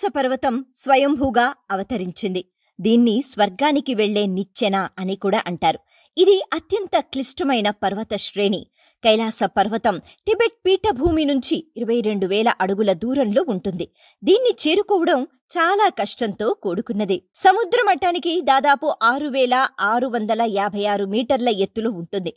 కైలాస పర్వతం స్వయంభూగా అవతరించింది దీన్ని స్వర్గానికి వెళ్లే నిచ్చెన అని కూడా అంటారు ఇది అత్యంత క్లిష్టమైన పర్వత శ్రేణి కైలాస పర్వతం టిబెట్ పీఠభూమి నుంచి ఇరవై రెండు వేల అడుగుల దూరంలో ఉంటుంది దీన్ని చేరుకోవడం చాలా కష్టంతో కూడుకున్నది సముద్ర మట్టానికి దాదాపు ఆరు వేల ఆరు వందల యాభై ఆరు మీటర్ల ఎత్తులో ఉంటుంది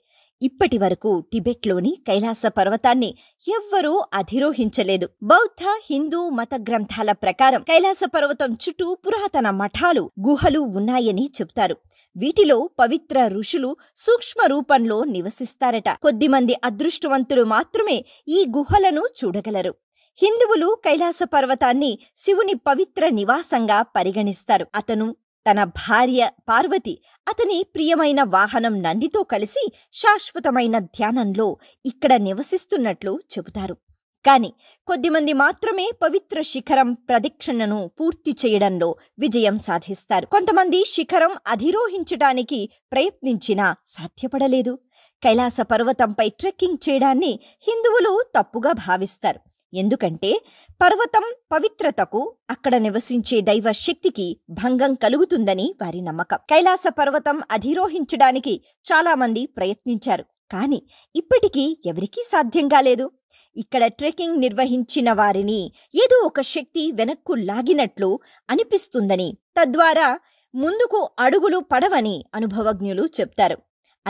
ఇప్పటి వరకు టిబెట్లోని కైలాస పర్వతాన్ని ఎవ్వరూ అధిరోహించలేదు బౌద్ధ హిందూ మత గ్రంథాల ప్రకారం కైలాస పర్వతం చుట్టూ పురాతన మఠాలు గుహలు ఉన్నాయని చెబుతారు వీటిలో పవిత్ర ఋషులు సూక్ష్మ రూపంలో నివసిస్తారట కొద్దిమంది అదృష్టవంతులు మాత్రమే ఈ గుహలను చూడగలరు హిందువులు కైలాస పర్వతాన్ని శివుని పవిత్ర నివాసంగా పరిగణిస్తారు అతను తన భార్య పార్వతి అతని ప్రియమైన వాహనం నందితో కలిసి శాశ్వతమైన ధ్యానంలో ఇక్కడ నివసిస్తున్నట్లు చెబుతారు కాని కొద్దిమంది మాత్రమే పవిత్ర శిఖరం ప్రదక్షిణను పూర్తి చేయడంలో విజయం సాధిస్తారు కొంతమంది శిఖరం అధిరోహించటానికి ప్రయత్నించినా సాధ్యపడలేదు కైలాస పర్వతంపై ట్రెక్కింగ్ చేయడాన్ని హిందువులు తప్పుగా భావిస్తారు ఎందుకంటే పర్వతం పవిత్రతకు అక్కడ నివసించే దైవ శక్తికి భంగం కలుగుతుందని వారి నమ్మకం కైలాస పర్వతం అధిరోహించడానికి చాలామంది ప్రయత్నించారు కానీ ఇప్పటికీ ఎవరికీ సాధ్యం కాలేదు ఇక్కడ ట్రెక్కింగ్ నిర్వహించిన వారిని ఏదో ఒక శక్తి వెనక్కు లాగినట్లు అనిపిస్తుందని తద్వారా ముందుకు అడుగులు పడవని అనుభవజ్ఞులు చెప్తారు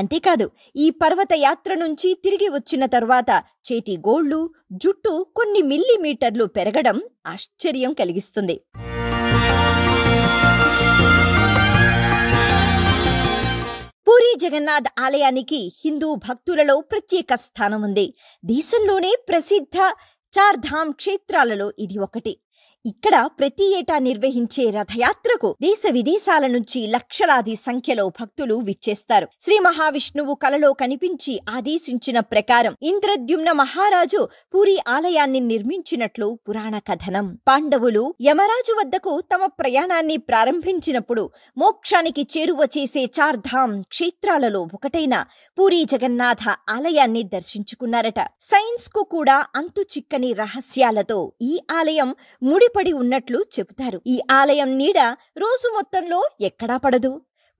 అంతేకాదు ఈ పర్వత యాత్ర నుంచి తిరిగి వచ్చిన తర్వాత చేతి గోళ్లు జుట్టు కొన్ని మిల్లీమీటర్లు పెరగడం ఆశ్చర్యం కలిగిస్తుంది పూరి జగన్నాథ్ ఆలయానికి హిందూ భక్తులలో ప్రత్యేక స్థానం ఉంది దేశంలోనే ప్రసిద్ధ చార్ధామ్ క్షేత్రాలలో ఇది ఒకటి ఇక్కడ ప్రతి ఏటా నిర్వహించే రథయాత్రకు దేశ విదేశాల నుంచి లక్షలాది సంఖ్యలో భక్తులు విచ్చేస్తారు శ్రీ మహావిష్ణువు కలలో కనిపించి ఆదేశించిన ప్రకారం ఇంద్రద్యుమ్న మహారాజు పూరి ఆలయాన్ని నిర్మించినట్లు పురాణ కథనం పాండవులు యమరాజు వద్దకు తమ ప్రయాణాన్ని ప్రారంభించినప్పుడు మోక్షానికి చేరువ చేసే చార్ధాం క్షేత్రాలలో ఒకటైన పూరి జగన్నాథ ఆలయాన్ని దర్శించుకున్నారట సైన్స్ కు కూడా అంతు చిక్కని రహస్యాలతో ఈ ఆలయం ముడి పడి ఉన్నట్లు చెబుతారు ఈ ఆలయం నీడ రోజు మొత్తంలో ఎక్కడా పడదు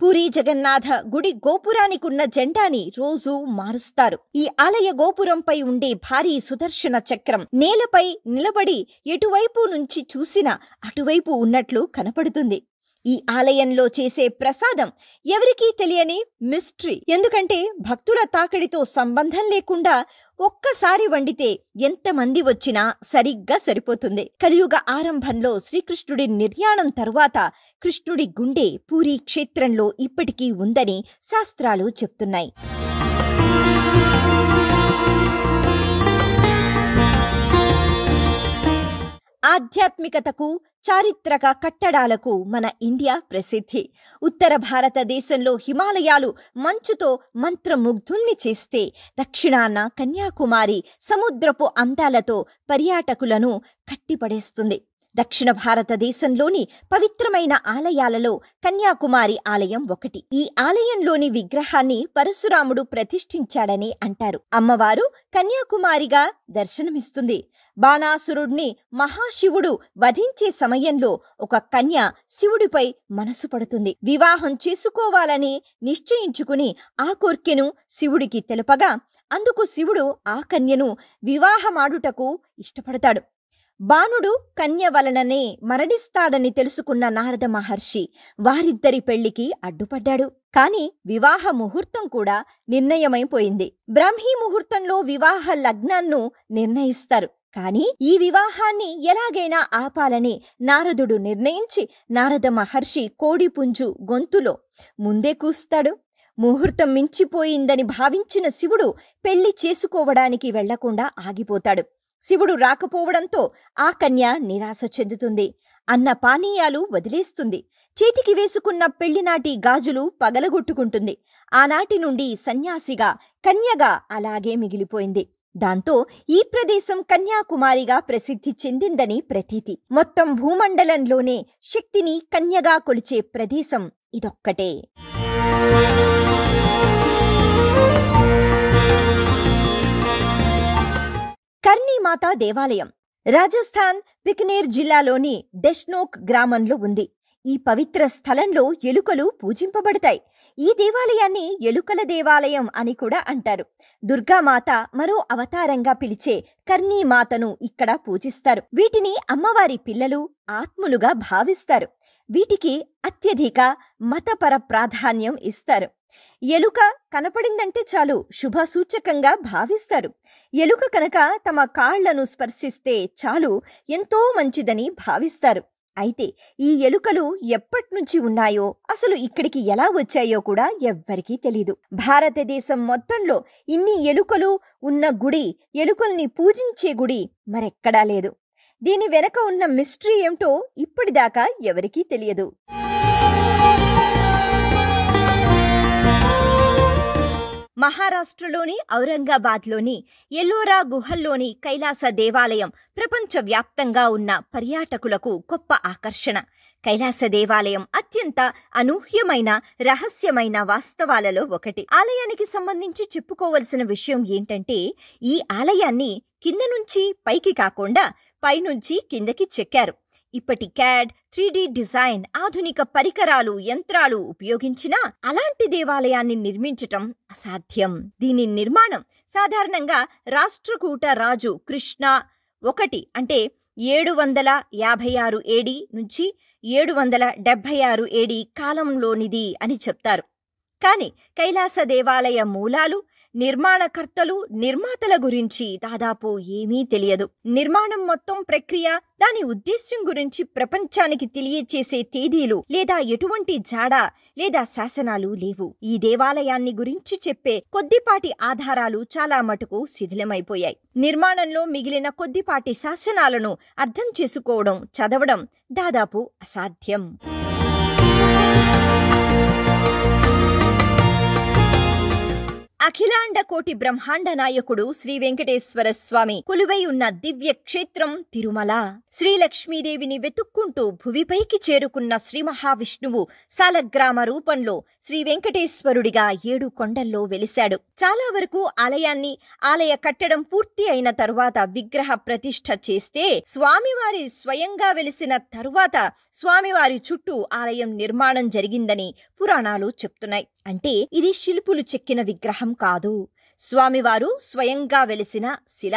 పూరి జగన్నాథ గుడి గోపురానికున్న జెండాని రోజూ మారుస్తారు ఈ ఆలయ గోపురంపై ఉండే భారీ సుదర్శన చక్రం నేలపై నిలబడి ఎటువైపు నుంచి చూసినా అటువైపు ఉన్నట్లు కనపడుతుంది ఈ ఆలయంలో చేసే ప్రసాదం ఎవరికీ తెలియని మిస్ట్రీ ఎందుకంటే భక్తుల తాకిడితో సంబంధం లేకుండా ఒక్కసారి వండితే ఎంతమంది వచ్చినా సరిగ్గా సరిపోతుంది కలియుగ ఆరంభంలో శ్రీకృష్ణుడి నిర్యాణం తరువాత కృష్ణుడి గుండె పూరీ క్షేత్రంలో ఇప్పటికీ ఉందని శాస్త్రాలు చెప్తున్నాయి ఆధ్యాత్మికతకు చారిత్రక కట్టడాలకు మన ఇండియా ప్రసిద్ధి ఉత్తర భారతదేశంలో హిమాలయాలు మంచుతో మంత్రముగ్ధుల్ని చేస్తే దక్షిణాన కన్యాకుమారి సముద్రపు అందాలతో పర్యాటకులను కట్టిపడేస్తుంది దక్షిణ భారతదేశంలోని పవిత్రమైన ఆలయాలలో కన్యాకుమారి ఆలయం ఒకటి ఈ ఆలయంలోని విగ్రహాన్ని పరశురాముడు ప్రతిష్ఠించాడని అంటారు అమ్మవారు కన్యాకుమారిగా దర్శనమిస్తుంది బాణాసురుణ్ణి మహాశివుడు వధించే సమయంలో ఒక కన్య శివుడిపై మనసు పడుతుంది వివాహం చేసుకోవాలని నిశ్చయించుకుని ఆ కోర్కెను శివుడికి తెలుపగా అందుకు శివుడు ఆ కన్యను వివాహమాడుటకు ఇష్టపడతాడు బాణుడు కన్య వలననే మరణిస్తాడని తెలుసుకున్న నారద మహర్షి వారిద్దరి పెళ్లికి అడ్డుపడ్డాడు కాని వివాహ ముహూర్తం కూడా నిర్ణయమైపోయింది బ్రహ్మీ ముహూర్తంలో వివాహ లగ్నాన్ను నిర్ణయిస్తారు కాని ఈ వివాహాన్ని ఎలాగైనా ఆపాలని నారదుడు నిర్ణయించి నారద మహర్షి కోడిపుంజు గొంతులో ముందే కూస్తాడు ముహూర్తం మించిపోయిందని భావించిన శివుడు పెళ్లి చేసుకోవడానికి వెళ్లకుండా ఆగిపోతాడు శివుడు రాకపోవడంతో ఆ కన్య నిరాశ చెందుతుంది అన్న పానీయాలు వదిలేస్తుంది చేతికి వేసుకున్న పెళ్లినాటి గాజులు పగలగొట్టుకుంటుంది ఆనాటి నుండి సన్యాసిగా కన్యగా అలాగే మిగిలిపోయింది దాంతో ఈ ప్రదేశం కన్యాకుమారిగా ప్రసిద్ధి చెందిందని ప్రతీతి మొత్తం భూమండలంలోనే శక్తిని కన్యగా కొలిచే ప్రదేశం ఇదొక్కటే కర్ణీమాత దేవాలయం రాజస్థాన్ బికనేర్ జిల్లాలోని డెష్నోక్ గ్రామంలో ఉంది ఈ పవిత్ర స్థలంలో ఎలుకలు పూజింపబడతాయి ఈ దేవాలయాన్ని ఎలుకల దేవాలయం అని కూడా అంటారు దుర్గామాత మరో అవతారంగా పిలిచే కర్ణీమాతను ఇక్కడ పూజిస్తారు వీటిని అమ్మవారి పిల్లలు ఆత్ములుగా భావిస్తారు వీటికి అత్యధిక మతపర ప్రాధాన్యం ఇస్తారు ఎలుక కనపడిందంటే చాలు శుభ సూచకంగా భావిస్తారు ఎలుక కనుక తమ కాళ్లను స్పర్శిస్తే చాలు ఎంతో మంచిదని భావిస్తారు అయితే ఈ ఎలుకలు ఎప్పటినుంచి ఉన్నాయో అసలు ఇక్కడికి ఎలా వచ్చాయో కూడా ఎవ్వరికీ తెలీదు భారతదేశం మొత్తంలో ఇన్ని ఎలుకలు ఉన్న గుడి ఎలుకల్ని పూజించే గుడి మరెక్కడా లేదు దీని వెనక ఉన్న మిస్టరీ ఏమిటో ఇప్పటిదాకా ఎవరికీ తెలియదు మహారాష్ట్రలోని ఔరంగాబాద్లోని ఎల్లోరా గుహల్లోని కైలాస దేవాలయం ప్రపంచవ్యాప్తంగా ఉన్న పర్యాటకులకు గొప్ప ఆకర్షణ కైలాస దేవాలయం అత్యంత అనూహ్యమైన రహస్యమైన వాస్తవాలలో ఒకటి ఆలయానికి సంబంధించి చెప్పుకోవలసిన విషయం ఏంటంటే ఈ ఆలయాన్ని కింద నుంచి పైకి కాకుండా పైనుంచి కిందకి చెక్కారు ఇప్పటి క్యాడ్ త్రీడీ డిజైన్ ఆధునిక పరికరాలు యంత్రాలు ఉపయోగించినా అలాంటి దేవాలయాన్ని నిర్మించటం అసాధ్యం దీని నిర్మాణం సాధారణంగా రాష్ట్రకూట రాజు కృష్ణ ఒకటి అంటే ఏడు వందల యాభై ఆరు ఏడి నుంచి ఏడు వందల డెబ్భై ఆరు ఏడి కాలంలోనిది అని చెప్తారు కానీ కైలాస దేవాలయ మూలాలు నిర్మాణకర్తలు నిర్మాతల గురించి దాదాపు ఏమీ తెలియదు నిర్మాణం మొత్తం ప్రక్రియ దాని ఉద్దేశ్యం గురించి ప్రపంచానికి తెలియచేసే తేదీలు లేదా ఎటువంటి జాడ లేదా శాసనాలు లేవు ఈ దేవాలయాన్ని గురించి చెప్పే కొద్దిపాటి ఆధారాలు చాలా మటుకు శిథిలమైపోయాయి నిర్మాణంలో మిగిలిన కొద్దిపాటి శాసనాలను అర్థం చేసుకోవడం చదవడం దాదాపు అసాధ్యం అఖిలాండ కోటి బ్రహ్మాండ నాయకుడు శ్రీ వెంకటేశ్వర స్వామి కొలువై ఉన్న దివ్య క్షేత్రం తిరుమల శ్రీ లక్ష్మీదేవిని వెతుక్కుంటూ భువిపైకి చేరుకున్న శ్రీ మహావిష్ణువు సాలగ్రామ రూపంలో శ్రీ వెంకటేశ్వరుడిగా ఏడు కొండల్లో వెలిశాడు చాలా వరకు ఆలయాన్ని ఆలయ కట్టడం పూర్తి అయిన తరువాత విగ్రహ ప్రతిష్ఠ చేస్తే స్వామివారి స్వయంగా వెలిసిన తరువాత స్వామివారి చుట్టూ ఆలయం నిర్మాణం జరిగిందని పురాణాలు చెప్తున్నాయి అంటే ఇది శిల్పులు చెక్కిన విగ్రహం కాదు స్వామివారు స్వయంగా వెలిసిన శిల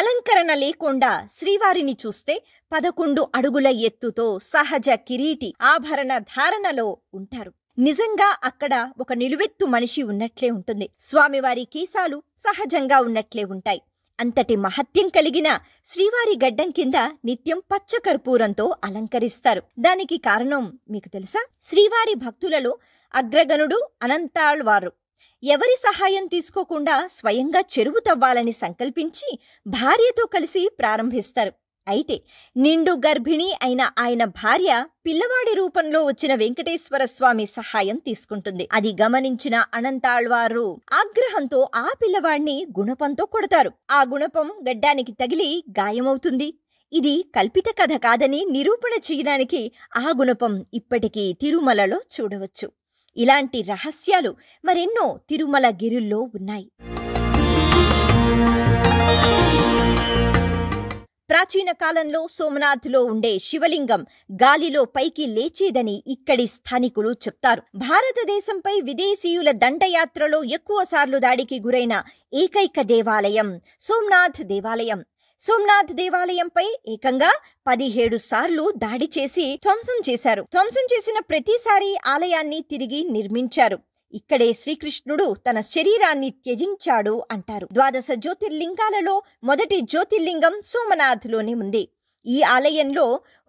అలంకరణ లేకుండా శ్రీవారిని చూస్తే పదకొండు అడుగుల ఎత్తుతో సహజ కిరీటి ఆభరణ ధారణలో ఉంటారు నిజంగా అక్కడ ఒక నిలువెత్తు మనిషి ఉన్నట్లే ఉంటుంది స్వామివారి కీసాలు సహజంగా ఉన్నట్లే ఉంటాయి అంతటి మహత్యం కలిగిన శ్రీవారి గడ్డం కింద నిత్యం పచ్చ కర్పూరంతో అలంకరిస్తారు దానికి కారణం మీకు తెలుసా శ్రీవారి భక్తులలో అగ్రగణుడు అనంతాళ్వారు ఎవరి సహాయం తీసుకోకుండా స్వయంగా చెరువు తవ్వాలని సంకల్పించి భార్యతో కలిసి ప్రారంభిస్తారు అయితే నిండు గర్భిణి అయిన ఆయన భార్య పిల్లవాడి రూపంలో వచ్చిన వెంకటేశ్వర స్వామి సహాయం తీసుకుంటుంది అది గమనించిన అనంతాళ్వారు ఆగ్రహంతో ఆ పిల్లవాడిని గుణపంతో కొడతారు ఆ గుణపం గడ్డానికి తగిలి గాయమవుతుంది ఇది కల్పిత కథ కాదని నిరూపణ చేయడానికి ఆ గుణపం ఇప్పటికీ తిరుమలలో చూడవచ్చు ఇలాంటి రహస్యాలు మరెన్నో తిరుమల గిరుల్లో ఉన్నాయి ప్రాచీన కాలంలో సోమనాథ్లో ఉండే శివలింగం గాలిలో పైకి లేచేదని ఇక్కడి స్థానికులు చెప్తారు భారతదేశంపై విదేశీయుల దండయాత్రలో ఎక్కువసార్లు దాడికి గురైన ఏకైక దేవాలయం సోమనాథ్ దేవాలయం సోమనాథ్ దేవాలయంపై ఏకంగా పదిహేడు సార్లు దాడి చేసి ధ్వంసం చేశారు ధ్వంసం చేసిన ప్రతిసారి ఆలయాన్ని తిరిగి నిర్మించారు ఇక్కడే శ్రీకృష్ణుడు తన శరీరాన్ని త్యజించాడు అంటారు ద్వాదశ జ్యోతిర్లింగాలలో మొదటి జ్యోతిర్లింగం సోమనాథ్లోనే ఉంది ఈ ఆలయంలో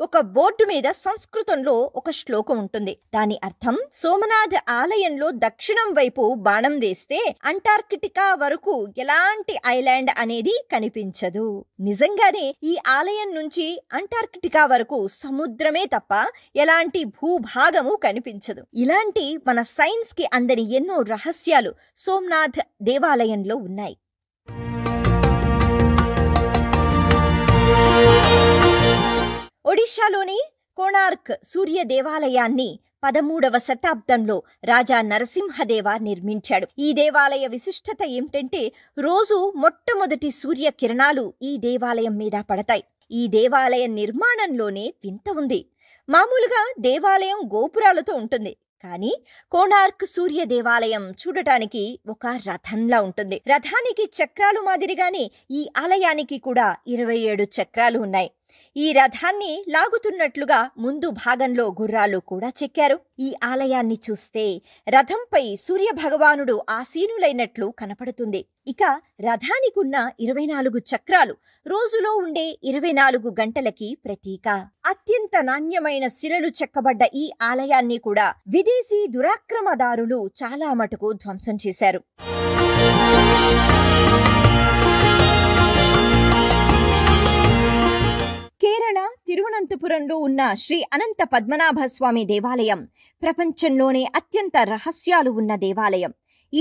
ఒక బోర్డు మీద సంస్కృతంలో ఒక శ్లోకం ఉంటుంది దాని అర్థం సోమనాథ్ ఆలయంలో దక్షిణం వైపు బాణం వేస్తే అంటార్కిటికా వరకు ఎలాంటి ఐలాండ్ అనేది కనిపించదు నిజంగానే ఈ ఆలయం నుంచి అంటార్కిటికా వరకు సముద్రమే తప్ప ఎలాంటి భూభాగము కనిపించదు ఇలాంటి మన సైన్స్ కి అందని ఎన్నో రహస్యాలు సోమనాథ్ దేవాలయంలో ఉన్నాయి ఒడిశాలోని కోణార్క్ సూర్య దేవాలయాన్ని పదమూడవ శతాబ్దంలో రాజా నరసింహదేవ నిర్మించాడు ఈ దేవాలయ విశిష్టత ఏమిటంటే రోజు మొట్టమొదటి సూర్య కిరణాలు ఈ దేవాలయం మీద పడతాయి ఈ దేవాలయ నిర్మాణంలోనే వింత ఉంది మామూలుగా దేవాలయం గోపురాలతో ఉంటుంది కానీ కోణార్క్ సూర్య దేవాలయం చూడటానికి ఒక రథంలా ఉంటుంది రథానికి చక్రాలు మాదిరిగానే ఈ ఆలయానికి కూడా ఇరవై ఏడు చక్రాలు ఉన్నాయి ఈ రథాన్ని లాగుతున్నట్లుగా ముందు భాగంలో గుర్రాలు కూడా చెక్కారు ఈ ఆలయాన్ని చూస్తే రథంపై సూర్య భగవానుడు ఆసీనులైనట్లు కనపడుతుంది ఇక రథానికున్న ఇరవై నాలుగు చక్రాలు రోజులో ఉండే ఇరవై నాలుగు గంటలకి ప్రతీక అత్యంత నాణ్యమైన శిలలు చెక్కబడ్డ ఈ ఆలయాన్ని కూడా విదేశీ దురాక్రమదారులు చాలా మటుకు ధ్వంసం చేశారు కేరళ తిరువనంతపురంలో ఉన్న శ్రీ అనంత పద్మనాభ స్వామి దేవాలయం ప్రపంచంలోనే అత్యంత రహస్యాలు ఉన్న దేవాలయం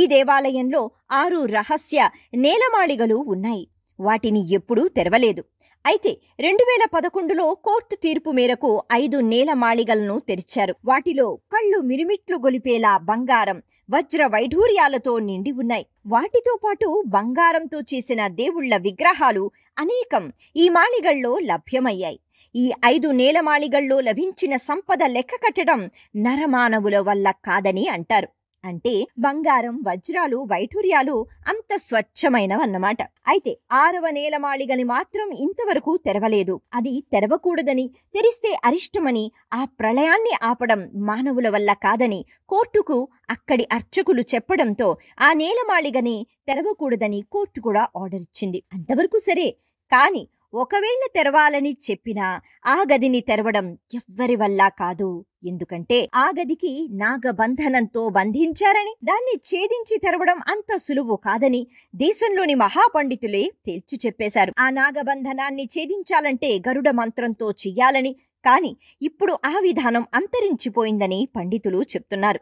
ఈ దేవాలయంలో ఆరు రహస్య నేలమాళిగలు ఉన్నాయి వాటిని ఎప్పుడూ తెరవలేదు అయితే రెండు వేల పదకొండులో కోర్టు తీర్పు మేరకు ఐదు నేల మాళిగలను తెరిచారు వాటిలో కళ్ళు మిరిమిట్లు గొలిపేలా బంగారం వజ్ర వైఢూర్యాలతో నిండి ఉన్నాయి వాటితో పాటు బంగారంతో చేసిన దేవుళ్ల విగ్రహాలు అనేకం ఈ మాళిగల్లో లభ్యమయ్యాయి ఈ ఐదు నేలమాళిగల్లో లభించిన సంపద లెక్క కట్టడం నరమానవుల వల్ల కాదని అంటారు అంటే బంగారం వజ్రాలు వైఢూర్యాలు అంత స్వచ్ఛమైనవన్నమాట అయితే ఆరవ నేలమాళిగని మాత్రం ఇంతవరకు తెరవలేదు అది తెరవకూడదని తెరిస్తే అరిష్టమని ఆ ప్రళయాన్ని ఆపడం మానవుల వల్ల కాదని కోర్టుకు అక్కడి అర్చకులు చెప్పడంతో ఆ నేలమాళిగని తెరవకూడదని కోర్టు కూడా ఆర్డర్ ఇచ్చింది అంతవరకు సరే కానీ ఒకవేళ తెరవాలని చెప్పినా ఆ గదిని తెరవడం ఎవ్వరి వల్ల కాదు ఎందుకంటే ఆ గదికి నాగబంధనంతో బంధించారని దాన్ని ఛేదించి తెరవడం అంత సులువు కాదని దేశంలోని మహాపండితులే తేల్చి చెప్పేశారు ఆ నాగబంధనాన్ని ఛేదించాలంటే గరుడ మంత్రంతో చెయ్యాలని కానీ ఇప్పుడు ఆ విధానం అంతరించిపోయిందని పండితులు చెప్తున్నారు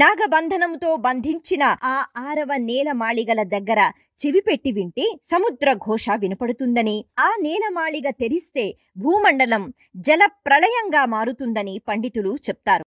నాగబంధనముతో బంధించిన ఆ ఆరవ నేలమాళిగల దగ్గర పెట్టి వింటే సముద్ర ఘోష వినపడుతుందని ఆ నేలమాళిగ తెరిస్తే భూమండలం జల ప్రళయంగా మారుతుందని పండితులు చెప్తారు